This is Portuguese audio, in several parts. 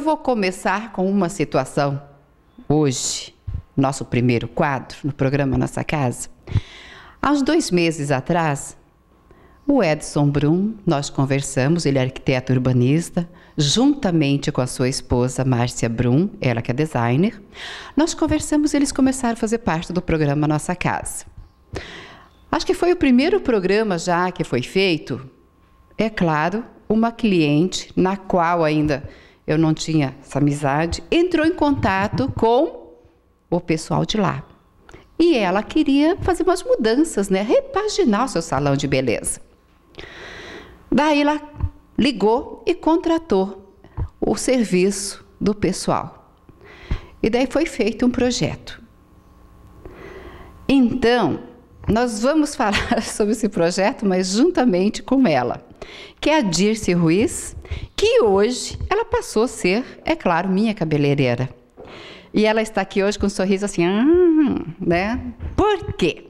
Eu vou começar com uma situação hoje, nosso primeiro quadro no programa Nossa Casa. Há uns dois meses atrás, o Edson Brum, nós conversamos, ele é arquiteto urbanista, juntamente com a sua esposa Márcia Brum, ela que é designer. Nós conversamos e eles começaram a fazer parte do programa Nossa Casa. Acho que foi o primeiro programa já que foi feito. É claro, uma cliente na qual ainda eu não tinha essa amizade, entrou em contato com o pessoal de lá. E ela queria fazer umas mudanças, né? Repaginar o seu salão de beleza. Daí ela ligou e contratou o serviço do pessoal. E daí foi feito um projeto. Então, nós vamos falar sobre esse projeto, mas juntamente com ela, que é a Dirce Ruiz, que hoje ela passou a ser, é claro, minha cabeleireira. E ela está aqui hoje com um sorriso assim, hum, né? Por quê?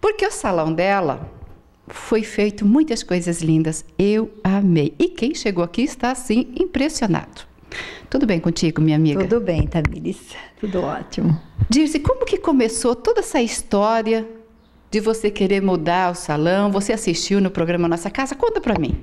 Porque o salão dela foi feito muitas coisas lindas. Eu amei. E quem chegou aqui está assim impressionado. Tudo bem contigo, minha amiga? Tudo bem, Tamiris. Tudo ótimo. Dirce, como que começou toda essa história de você querer mudar o salão? Você assistiu no programa Nossa Casa? Conta para mim.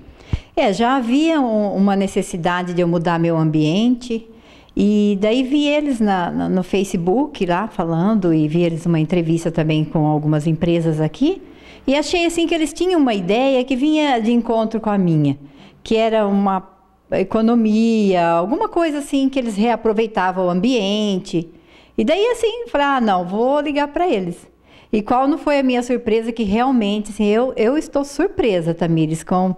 É, já havia um, uma necessidade de eu mudar meu ambiente. E daí vi eles na, na, no Facebook lá falando e vi eles uma entrevista também com algumas empresas aqui. E achei assim que eles tinham uma ideia que vinha de encontro com a minha, que era uma economia, alguma coisa assim que eles reaproveitavam o ambiente. E daí assim, falei, ah, não, vou ligar para eles. E qual não foi a minha surpresa que realmente, assim, eu, eu estou surpresa, Tamires, com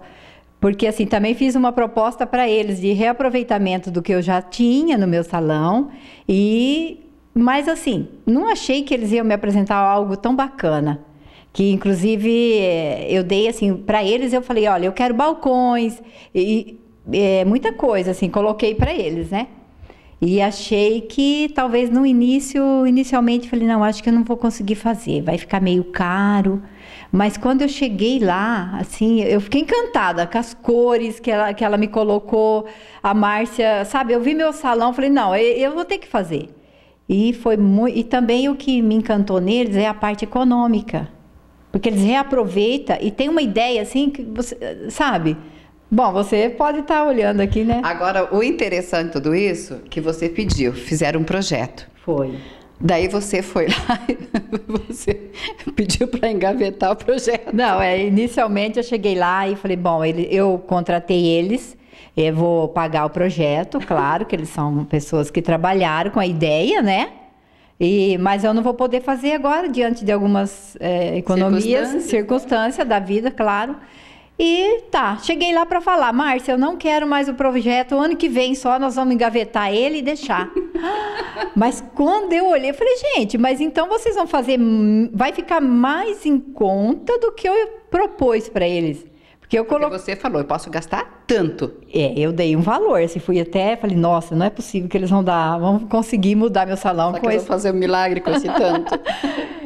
porque assim também fiz uma proposta para eles de reaproveitamento do que eu já tinha no meu salão e mas assim não achei que eles iam me apresentar algo tão bacana que inclusive eh, eu dei assim para eles eu falei olha eu quero balcões e é, muita coisa assim coloquei para eles né e achei que talvez no início, inicialmente, falei, não, acho que eu não vou conseguir fazer, vai ficar meio caro. Mas quando eu cheguei lá, assim, eu fiquei encantada com as cores que ela, que ela me colocou, a Márcia, sabe? Eu vi meu salão, falei, não, eu, vou ter que fazer. E foi muito. E também o que me encantou neles é a parte econômica. Porque eles reaproveitam e tem uma ideia assim que você. Sabe? Bom, você pode estar tá olhando aqui, né? Agora, o interessante de tudo isso, que você pediu, fizeram um projeto. Foi. Daí você foi lá e você pediu para engavetar o projeto. Não, é, inicialmente eu cheguei lá e falei, bom, ele, eu contratei eles, eu vou pagar o projeto, claro que eles são pessoas que trabalharam com a ideia, né? E, mas eu não vou poder fazer agora, diante de algumas é, economias, circunstâncias né? circunstância da vida, claro. E tá, cheguei lá para falar, Márcia, eu não quero mais o projeto, o ano que vem só nós vamos engavetar ele e deixar. mas quando eu olhei, eu falei, gente, mas então vocês vão fazer, vai ficar mais em conta do que eu propus para eles. Que eu coloquei. Você falou, eu posso gastar tanto. É, eu dei um valor, assim, fui até, falei, nossa, não é possível que eles vão dar, vão conseguir mudar meu salão Só com que esse... fazer um milagre com esse tanto.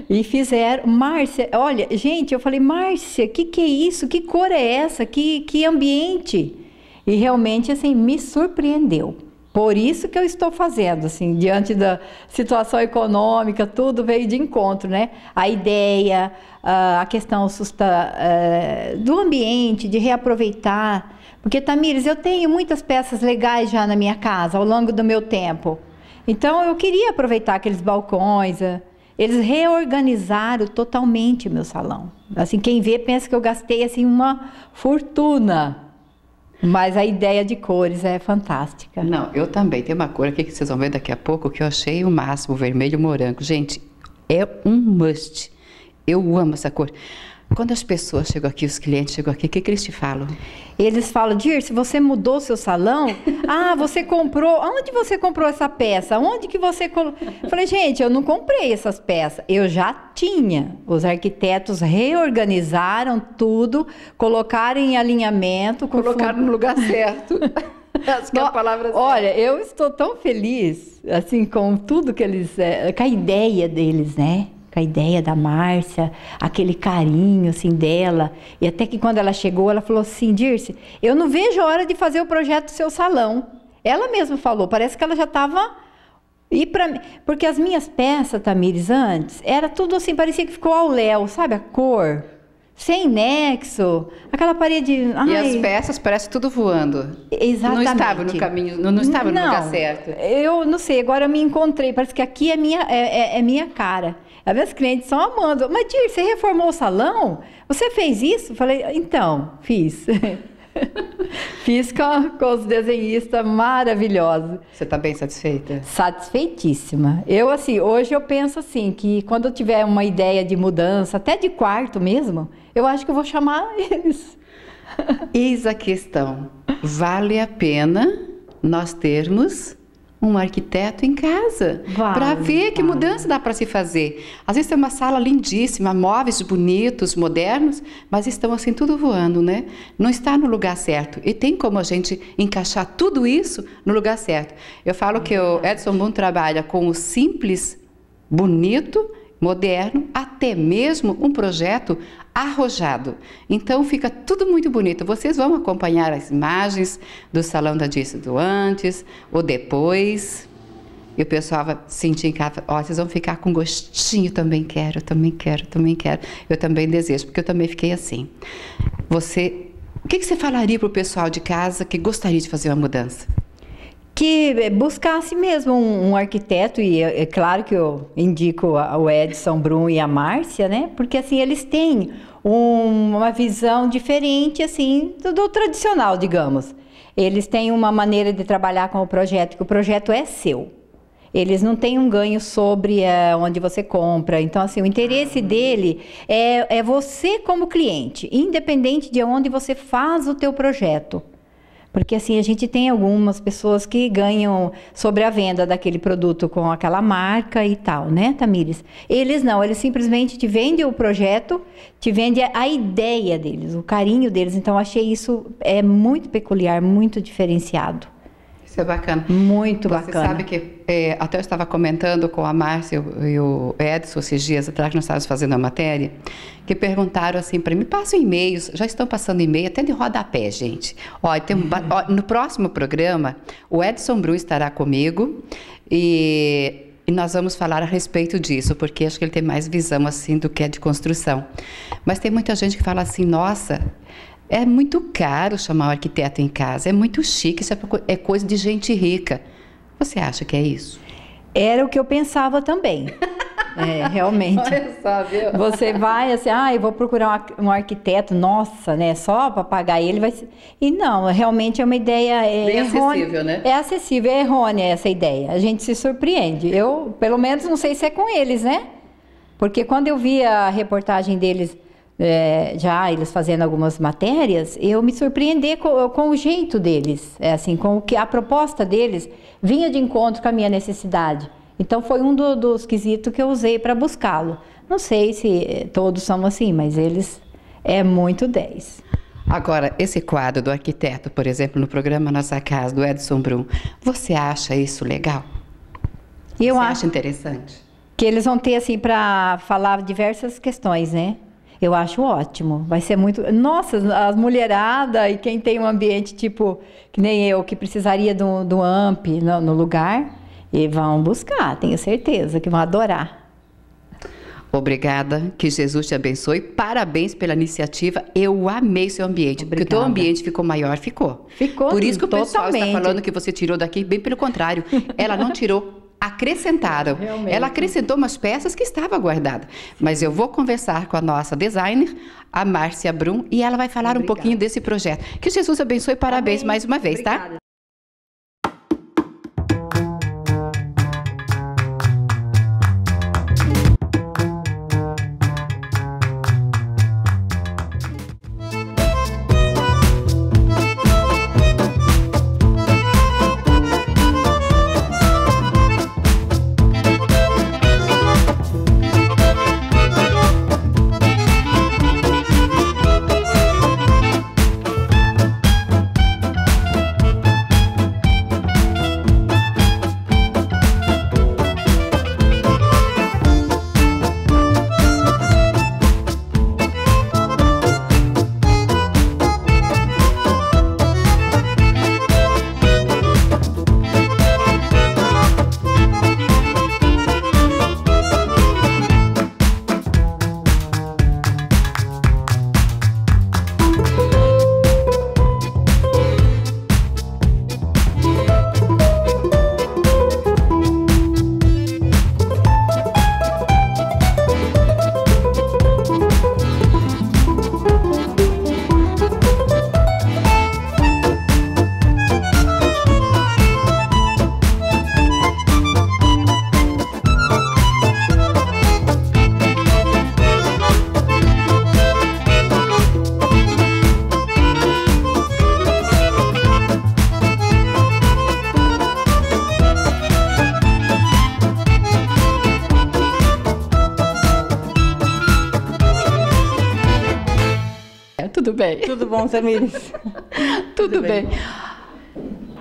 e fizeram, Márcia, olha, gente, eu falei, Márcia, que que é isso? Que cor é essa? Que que ambiente? E realmente assim me surpreendeu. Por isso que eu estou fazendo, assim, diante da situação econômica, tudo veio de encontro, né? A ideia, a questão é, do ambiente, de reaproveitar. Porque, Tamires, eu tenho muitas peças legais já na minha casa, ao longo do meu tempo. Então, eu queria aproveitar aqueles balcões. É, eles reorganizaram totalmente o meu salão. Assim, quem vê pensa que eu gastei, assim, uma fortuna mas a ideia de cores é fantástica. Não, eu também. Tem uma cor aqui que vocês vão ver daqui a pouco que eu achei o máximo, o vermelho morango. Gente, é um must. Eu amo essa cor. Quando as pessoas chegam aqui, os clientes chegam aqui, o que, que eles te falam? Eles falam, Dirce, você mudou seu salão? ah, você comprou. Onde você comprou essa peça? Onde que você. Falei, gente, eu não comprei essas peças. Eu já tinha. Os arquitetos reorganizaram tudo, colocaram em alinhamento. Colocaram no lugar certo. Acho que é a palavra Olha, certa. eu estou tão feliz, assim, com tudo que eles. Eh, com a ideia deles, né? com a ideia da Márcia, aquele carinho assim dela. E até que quando ela chegou, ela falou assim: Dirce, eu não vejo a hora de fazer o projeto do seu salão. Ela mesma falou, parece que ela já estava. E pra, porque as minhas peças, Tamires, antes, era tudo assim, parecia que ficou ao léu, sabe? A cor, sem nexo, aquela parede. Ai. E as peças parece tudo voando. Exatamente. Não estava no caminho, não, não estava não, no lugar certo. Eu não sei, agora eu me encontrei, parece que aqui é minha, é, é, é minha cara. As minhas clientes são amando. Mas, Dir, você reformou o salão? Você fez isso? Eu falei, então, fiz. Fiz com, com, os desenhistas maravilhosos. Você está bem satisfeita? Satisfeitíssima. Eu, assim, hoje eu penso assim, que quando eu tiver uma ideia de mudança, até de quarto mesmo, eu acho que eu vou chamar eles. Eis a questão. Vale a pena nós termos um arquiteto em casa vale, para ver vale. que mudança dá para se fazer. Às vezes tem uma sala lindíssima, móveis bonitos, modernos, mas estão assim tudo voando, né? Não está no lugar certo. E tem como a gente encaixar tudo isso no lugar certo. Eu falo é que o Edson Boon trabalha com o simples, bonito moderno, até mesmo um projeto arrojado. Então fica tudo muito bonito. Vocês vão acompanhar as imagens do salão da Disse do antes, ou depois. E o pessoal vai sentir em casa, ó, vocês vão ficar com gostinho, também quero, também quero, também quero. Eu também desejo, porque eu também fiquei assim. Você, o que, que você falaria para o pessoal de casa que gostaria de fazer uma mudança? que buscasse mesmo um, um, arquiteto, e é, é claro que eu indico o Edson Brum e a Márcia, né? Porque assim, eles têm um, uma visão diferente assim do, do, tradicional, digamos. Eles têm uma maneira de trabalhar com o projeto, que o projeto é seu. Eles não têm um ganho sobre é, onde você compra. Então, assim, o interesse dele é, é você como cliente, independente de onde você faz o teu projeto. Porque assim, a gente tem algumas pessoas que ganham sobre a venda daquele produto com aquela marca e tal, né, Tamires? Eles não, eles simplesmente te vendem o projeto, te vendem a ideia deles, o carinho deles. Então, achei isso é muito peculiar, muito diferenciado. Isso é bacana. Muito Você bacana. Você sabe que é, até eu estava comentando com a Márcia e o Edson esses dias atrás que nós estávamos fazendo a matéria, que perguntaram assim para mim, passam e-mails, já estão passando e-mail, até de rodapé, gente. Ó, tem um, uhum. ó, no próximo programa, o Edson Bru estará comigo e e nós vamos falar a respeito disso, porque acho que ele tem mais visão assim do que é de construção. Mas tem muita gente que fala assim: nossa, é muito caro chamar o arquiteto em casa, é muito chique, isso é, é coisa de gente rica. Você acha que é isso? Era o que eu pensava também. É, realmente. Olha só, viu? Você vai assim, ah, eu vou procurar um arquiteto, nossa, né? Só para pagar ele vai ser... E não, realmente é uma ideia é Bem acessível, né? É acessível, é errônea essa ideia. A gente se surpreende. Eu, pelo menos, não sei se é com eles, né? Porque quando eu vi a reportagem deles é, já eles fazendo algumas matérias, eu me surpreender com, com, o jeito deles, é assim, com o que a proposta deles vinha de encontro com a minha necessidade. Então foi um do, dos quesitos que eu usei para buscá-lo. Não sei se eh, todos são assim, mas eles é muito 10. Agora, esse quadro do arquiteto, por exemplo, no programa Nossa Casa, do Edson Brum, você acha isso legal? Eu você acho interessante. Que eles vão ter, assim, para falar diversas questões, né? Eu acho ótimo. Vai ser muito. Nossa, as mulherada e quem tem um ambiente tipo, que nem eu, que precisaria do, do AMP no, no lugar, e vão buscar, tenho certeza que vão adorar. Obrigada, que Jesus te abençoe. Parabéns pela iniciativa. Eu amei seu ambiente, Obrigada. porque o teu ambiente ficou maior, ficou. Ficou. Por isso que o pessoal está falando que você tirou daqui, bem pelo contrário, ela não tirou acrescentaram. Realmente. Ela acrescentou umas peças que estava guardada. Mas eu vou conversar com a nossa designer, a Márcia Brum, e ela vai falar Obrigada. um pouquinho desse projeto. Que Jesus abençoe e parabéns Amém. mais uma vez, tá? Obrigada. tá? bom, Tamires? Tudo, Tudo bem. bem.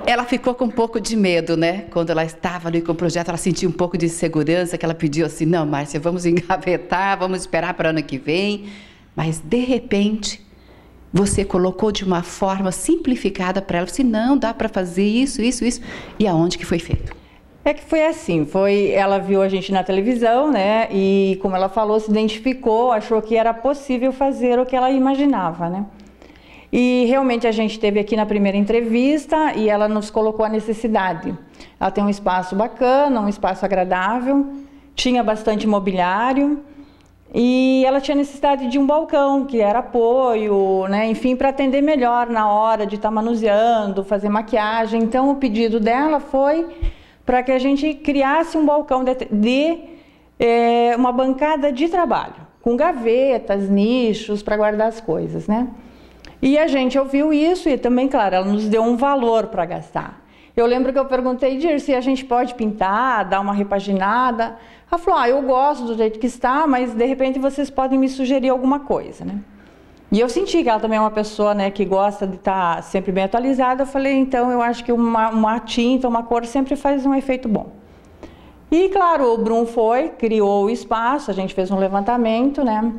Ela ficou com um pouco de medo, né? Quando ela estava ali com o projeto, ela sentiu um pouco de insegurança, que ela pediu assim, não, Márcia, vamos engavetar, vamos esperar para o ano que vem. Mas, de repente, você colocou de uma forma simplificada para ela, se assim, não, dá para fazer isso, isso, isso. E aonde que foi feito? É que foi assim, foi ela viu a gente na televisão, né? E como ela falou, se identificou, achou que era possível fazer o que ela imaginava, né? E realmente a gente teve aqui na primeira entrevista e ela nos colocou a necessidade. Ela tem um espaço bacana, um espaço agradável, tinha bastante mobiliário e ela tinha necessidade de um balcão que era apoio, né? enfim, para atender melhor na hora de estar tá manuseando, fazer maquiagem. Então o pedido dela foi para que a gente criasse um balcão de, de é, uma bancada de trabalho, com gavetas, nichos para guardar as coisas, né? E a gente ouviu isso e também, claro, ela nos deu um valor para gastar. Eu lembro que eu perguntei, Dirce, a gente pode pintar, dar uma repaginada? Ela falou, ah, eu gosto do jeito que está, mas de repente vocês podem me sugerir alguma coisa, né? E eu senti que ela também é uma pessoa né, que gosta de estar tá sempre bem atualizada. Eu falei, então eu acho que uma, uma tinta, uma cor sempre faz um efeito bom. E claro, o Brum foi, criou o espaço, a gente fez um levantamento, né?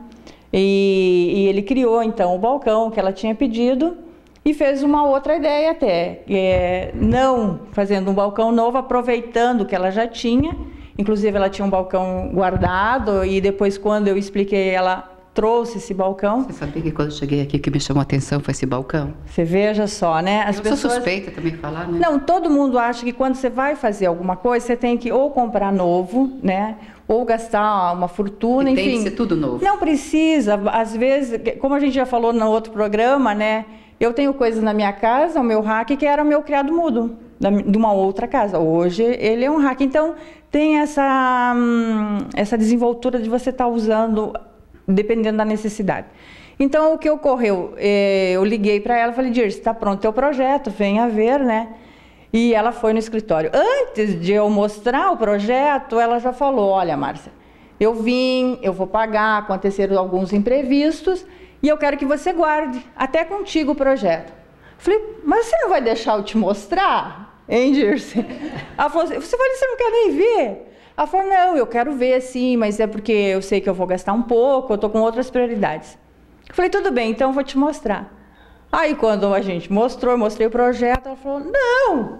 E, e ele criou então o balcão que ela tinha pedido e fez uma outra ideia até, é, não fazendo um balcão novo, aproveitando o que ela já tinha. Inclusive ela tinha um balcão guardado e depois quando eu expliquei ela trouxe esse balcão. Você sabia que quando cheguei aqui o que me chamou a atenção foi esse balcão? Você veja só, né? As eu pessoas... sou suspeita também falar, né? Não, todo mundo acha que quando você vai fazer alguma coisa, você tem que ou comprar novo, né? ou gastar uma fortuna, e enfim. Tem que ser tudo novo. Não precisa. Às vezes, como a gente já falou no outro programa, né? Eu tenho coisas na minha casa, o meu rack, que era o meu criado mudo, de uma outra casa. Hoje ele é um rack. Então, tem essa, hum, essa desenvoltura de você estar tá usando dependendo da necessidade. Então, o que ocorreu? Eh, eu liguei para ela e falei, Dirce, está pronto o teu projeto, venha ver, né? E ela foi no escritório. Antes de eu mostrar o projeto, ela já falou: Olha, Márcia, eu vim, eu vou pagar, aconteceram alguns imprevistos e eu quero que você guarde até contigo o projeto. Falei: Mas você não vai deixar eu te mostrar? Hein, Dirce? Ela falou: assim, Você falou, você não quer nem ver? Ela falou: Não, eu quero ver sim, mas é porque eu sei que eu vou gastar um pouco, eu estou com outras prioridades. Eu falei: Tudo bem, então eu vou te mostrar. Aí quando a gente mostrou, mostrei o projeto, ela falou: "Não!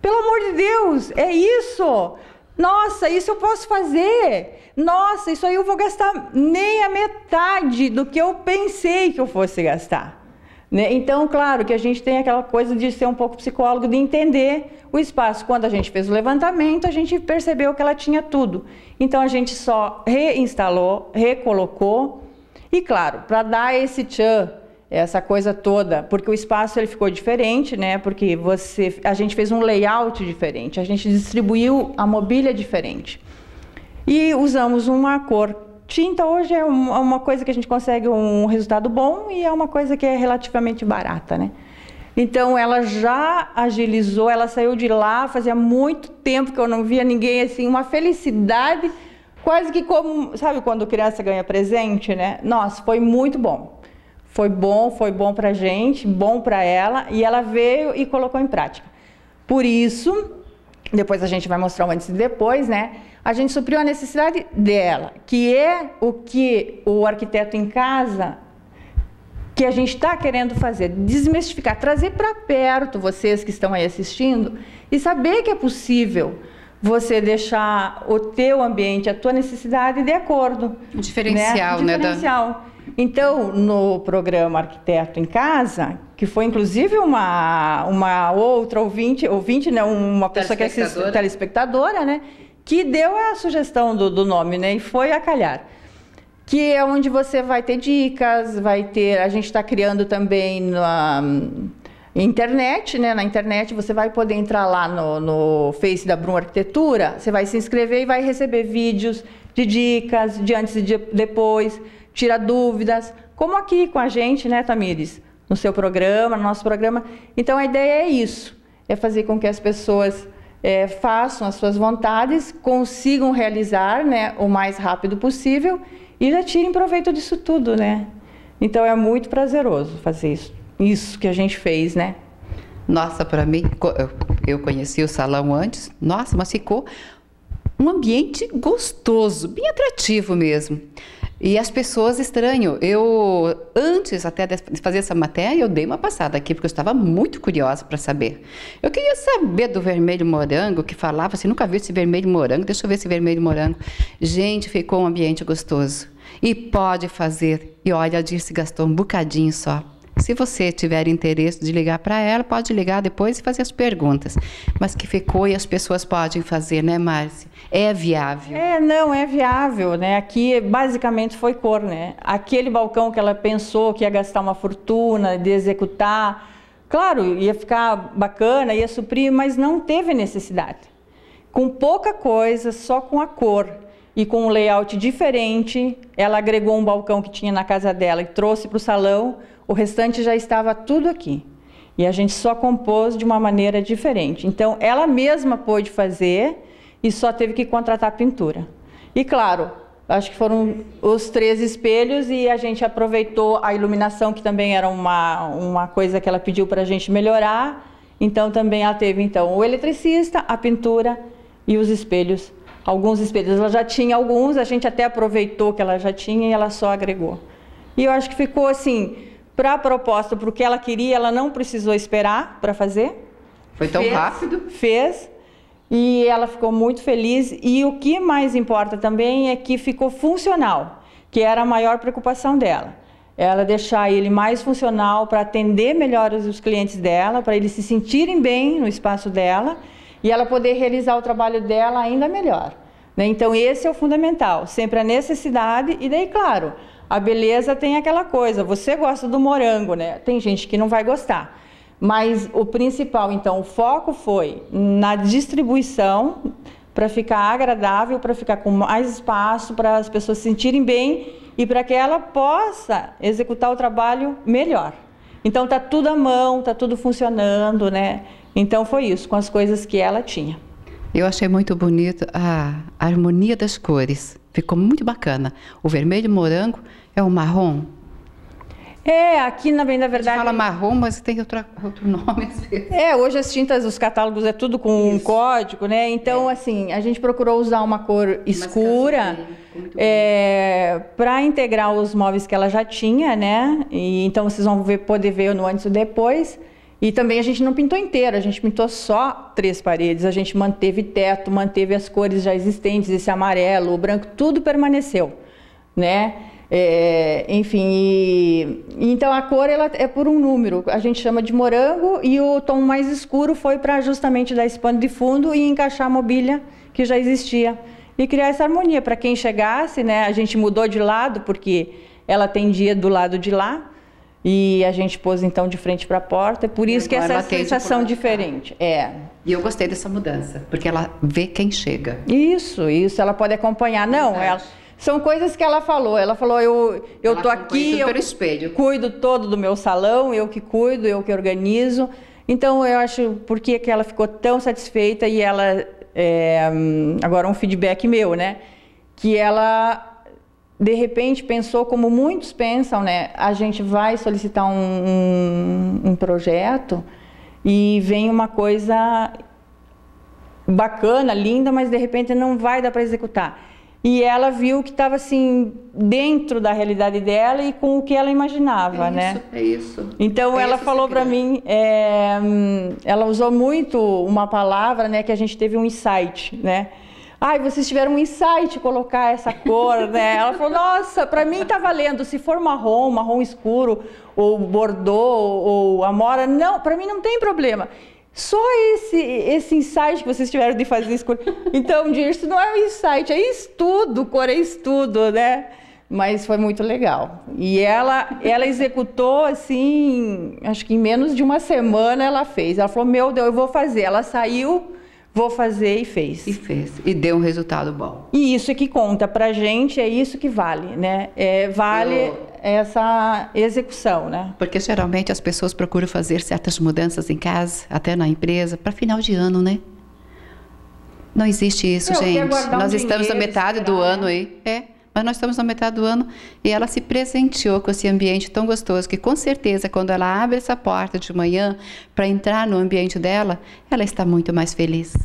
Pelo amor de Deus, é isso! Nossa, isso eu posso fazer! Nossa, isso aí eu vou gastar nem a metade do que eu pensei que eu fosse gastar." Né? Então, claro que a gente tem aquela coisa de ser um pouco psicólogo, de entender o espaço. Quando a gente fez o levantamento, a gente percebeu que ela tinha tudo. Então, a gente só reinstalou, recolocou. E, claro, para dar esse tchan essa coisa toda, porque o espaço ele ficou diferente, né? Porque você, a gente fez um layout diferente, a gente distribuiu a mobília diferente e usamos uma cor. Tinta hoje é, é uma coisa que a gente consegue um resultado bom e é uma coisa que é relativamente barata, né? Então ela já agilizou, ela saiu de lá, fazia muito tempo que eu não via ninguém assim, uma felicidade, quase que como, sabe quando criança ganha presente, né? Nossa, foi muito bom. Foi bom, foi bom para gente, bom para ela, e ela veio e colocou em prática. Por isso, depois a gente vai mostrar o antes e depois, né? A gente supriu a necessidade dela, que é o que o arquiteto em casa que a gente está querendo fazer, desmistificar, trazer para perto vocês que estão aí assistindo e saber que é possível você deixar o teu ambiente, a tua necessidade de acordo. Diferencial, né? Diferencial. Né, então, no programa Arquiteto em Casa, que foi inclusive uma, uma outra ouvinte, ouvinte, né, uma pessoa que é telespectadora, né, que deu a sugestão do, do nome, né, e foi a calhar que é onde você vai ter dicas, vai ter. A gente está criando também na internet, né? Na internet você vai poder entrar lá no, no Face da Brum Arquitetura, você vai se inscrever e vai receber vídeos de dicas de antes e de depois tira dúvidas, como aqui com a gente, né, Tamires? No seu programa, no nosso programa. Então a ideia é isso: é fazer com que as pessoas é, façam as suas vontades, consigam realizar né, o mais rápido possível e já tirem proveito disso tudo, né? Então é muito prazeroso fazer isso, isso que a gente fez, né? Nossa, para mim, eu conheci o salão antes, nossa, mas ficou um ambiente gostoso, bem atrativo mesmo. E as pessoas estranham. Eu, antes até de fazer essa matéria, eu dei uma passada aqui, porque eu estava muito curiosa para saber. Eu queria saber do vermelho morango, que falava assim, nunca vi esse vermelho morango, deixa eu ver esse vermelho morango. Gente, ficou um ambiente gostoso. E pode fazer. E olha, a Dirce gastou um bocadinho só se você tiver interesse de ligar para ela, pode ligar depois e fazer as perguntas. Mas que ficou e as pessoas podem fazer, né, Márcia? É viável. É, não, é viável, né? Aqui basicamente foi cor, né? Aquele balcão que ela pensou que ia gastar uma fortuna de executar, claro, ia ficar bacana, ia suprir, mas não teve necessidade. Com pouca coisa, só com a cor e com um layout diferente, ela agregou um balcão que tinha na casa dela e trouxe para o salão o restante já estava tudo aqui. E a gente só compôs de uma maneira diferente. Então, ela mesma pôde fazer e só teve que contratar pintura. E claro, acho que foram os três espelhos e a gente aproveitou a iluminação, que também era uma, uma coisa que ela pediu para a gente melhorar. Então, também ela teve então o eletricista, a pintura e os espelhos. Alguns espelhos ela já tinha, alguns a gente até aproveitou que ela já tinha e ela só agregou. E eu acho que ficou assim, para a proposta, para o que ela queria, ela não precisou esperar para fazer. Foi tão fez, rápido? Fez. E ela ficou muito feliz. E o que mais importa também é que ficou funcional, que era a maior preocupação dela. Ela deixar ele mais funcional para atender melhor os clientes dela, para eles se sentirem bem no espaço dela e ela poder realizar o trabalho dela ainda melhor. Né? Então, esse é o fundamental: sempre a necessidade, e daí, claro, a beleza tem aquela coisa, você gosta do morango, né? Tem gente que não vai gostar. Mas o principal, então, o foco foi na distribuição para ficar agradável, para ficar com mais espaço, para as pessoas se sentirem bem e para que ela possa executar o trabalho melhor. Então tá tudo à mão, tá tudo funcionando, né? Então foi isso, com as coisas que ela tinha. Eu achei muito bonito a harmonia das cores. Ficou muito bacana. O vermelho morango é o marrom. É, aqui na, na verdade. A fala marrom, mas tem outra, outro nome. É, hoje as tintas, os catálogos é tudo com Isso. um código, né? Então, é. assim, a gente procurou usar uma cor escura assim, é, para integrar os móveis que ela já tinha, né? E, então vocês vão ver, poder ver no antes e depois. E também a gente não pintou inteiro, a gente pintou só três paredes. A gente manteve teto, manteve as cores já existentes, esse amarelo, o branco, tudo permaneceu, né? É, enfim, e, então a cor ela é por um número, a gente chama de morango e o tom mais escuro foi para justamente dar esse pano de fundo e encaixar a mobília que já existia e criar essa harmonia para quem chegasse, né? A gente mudou de lado porque ela atendia do lado de lá e a gente pôs então de frente para a porta, por isso que essa sensação diferente. É. E eu gostei dessa mudança, porque ela vê quem chega. Isso, isso, ela pode acompanhar. Não, ela são coisas que ela falou. Ela falou: eu, eu ela tô aqui, eu espelho. cuido todo do meu salão, eu que cuido, eu que organizo. Então eu acho porque que ela ficou tão satisfeita e ela é, hum, agora um feedback meu, né? Que ela de repente pensou como muitos pensam, né? A gente vai solicitar um, um, um projeto e vem uma coisa bacana, linda, mas de repente não vai dar para executar. E ela viu que estava assim dentro da realidade dela e com o que ela imaginava, é né? Isso, é isso. Então é ela isso falou para mim, é, hum, ela usou muito uma palavra, né, que a gente teve um insight, né? ai, vocês tiveram um insight colocar essa cor, né? Ela falou, nossa, para mim tá valendo, se for marrom, marrom escuro, ou bordô, ou amora, não, para mim não tem problema. Só esse, esse insight que vocês tiveram de fazer escolha. Então, isso não é um insight, é estudo, cor é estudo, né? Mas foi muito legal. E ela, ela executou assim, acho que em menos de uma semana ela fez. Ela falou: Meu Deus, eu vou fazer. Ela saiu vou fazer e fez. E fez. E deu um resultado bom. E isso é que conta pra gente, é isso que vale, né? É, vale Eu... essa execução, né? Porque geralmente as pessoas procuram fazer certas mudanças em casa, até na empresa, para final de ano, né? Não existe isso, é, Eu gente. Nós estamos na metade esperar. do ano aí. É. Mas nós estamos na metade do ano e ela se presenteou com esse ambiente tão gostoso que, com certeza, quando ela abre essa porta de manhã para entrar no ambiente dela, ela está muito mais feliz.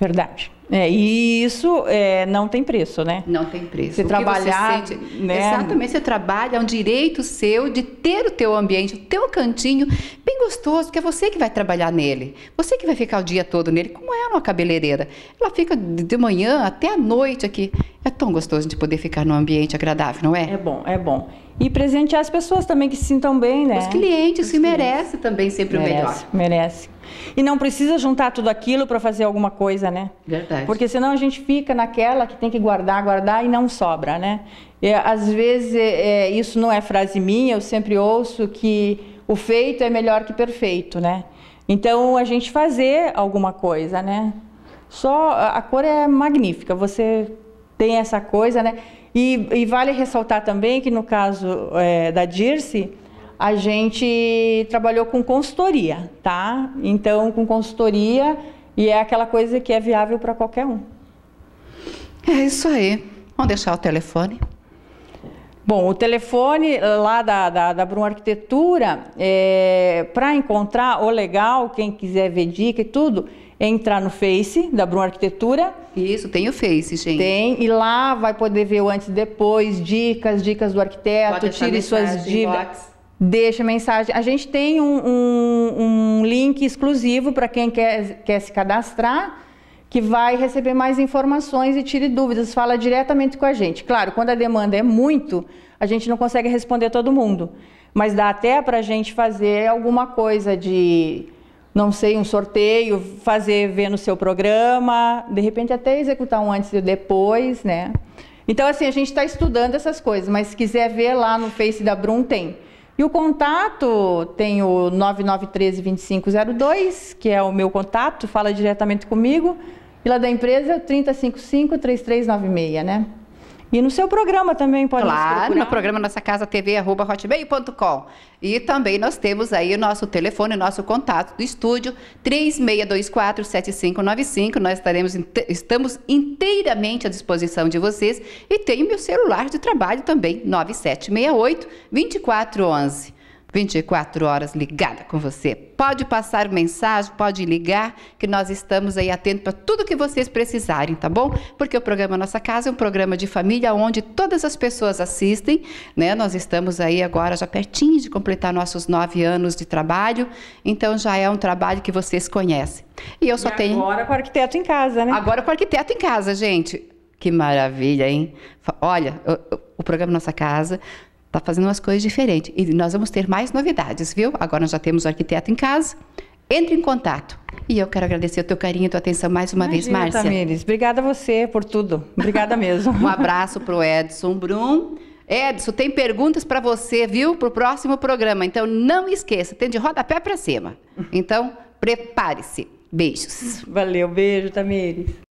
Verdade. É, e isso é, não tem preço, né? Não tem preço. Você trabalhar, você sente, né? Exatamente, você trabalha, é um direito seu de ter o teu ambiente, o teu cantinho bem gostoso, porque é você que vai trabalhar nele. Você que vai ficar o dia todo nele, como é uma cabeleireira. Ela fica de manhã até a noite aqui. É tão gostoso de poder ficar num ambiente agradável, não é? É bom, é bom. E presentear as pessoas também que se sintam bem, né? Os clientes Os que merecem também sempre merece, o melhor. Merece. E não precisa juntar tudo aquilo para fazer alguma coisa, né? Verdade. Porque senão a gente fica naquela que tem que guardar, guardar e não sobra, né? E, às vezes, é, é, isso não é frase minha, eu sempre ouço que o feito é melhor que perfeito, né? Então, a gente fazer alguma coisa, né? Só a cor é magnífica, você tem essa coisa, né? E, e vale ressaltar também que no caso é, da Dirce, a gente trabalhou com consultoria, tá? Então, com consultoria, e é aquela coisa que é viável para qualquer um. É isso aí. Vamos deixar o telefone. Bom, o telefone lá da, da, da Arquitetura, é, para encontrar, o legal, quem quiser ver dica e tudo, entrar no Face da Bruma Arquitetura. Isso, tem o Face, gente. Tem, e lá vai poder ver o antes e depois, dicas, dicas do arquiteto, tire suas dívidas. Deixa mensagem. A gente tem um, um, um link exclusivo para quem quer, quer se cadastrar, que vai receber mais informações e tire dúvidas. Fala diretamente com a gente. Claro, quando a demanda é muito, a gente não consegue responder todo mundo. Mas dá até para a gente fazer alguma coisa de não sei, um sorteio, fazer ver no seu programa, de repente até executar um antes e depois, né? Então, assim, a gente está estudando essas coisas, mas se quiser ver lá no Face da Brum, tem. E o contato tem o 9913-2502, que é o meu contato, fala diretamente comigo. E lá da empresa, 3055-3396, né? E no seu programa também pode Claro, no programa Nossa Casa TV, arroba hotmail.com. E também nós temos aí o nosso telefone, o nosso contato do estúdio, 3624-7595. Nós estaremos, estamos inteiramente à disposição de vocês. E tem o meu celular de trabalho também, 9768-2411. 24 horas ligada com você. Pode passar mensagem, pode ligar, que nós estamos aí atentos para tudo que vocês precisarem, tá bom? Porque o programa Nossa Casa é um programa de família onde todas as pessoas assistem, né? Nós estamos aí agora já pertinho de completar nossos nove anos de trabalho, então já é um trabalho que vocês conhecem. E eu só e tenho. Agora com o arquiteto em casa, né? Agora com o arquiteto em casa, gente. Que maravilha, hein? Olha, o, o programa Nossa Casa está fazendo umas coisas diferentes. E nós vamos ter mais novidades, viu? Agora nós já temos o arquiteto em casa. Entre em contato. E eu quero agradecer o teu carinho e tua atenção mais uma Imagina, vez, Márcia. Tamires, obrigada a você por tudo. Obrigada mesmo. um abraço para o Edson Brum. Edson, tem perguntas para você, viu, para o próximo programa. Então não esqueça, tem de rodapé para cima. Então, prepare-se. Beijos. Valeu, beijo, Tamires.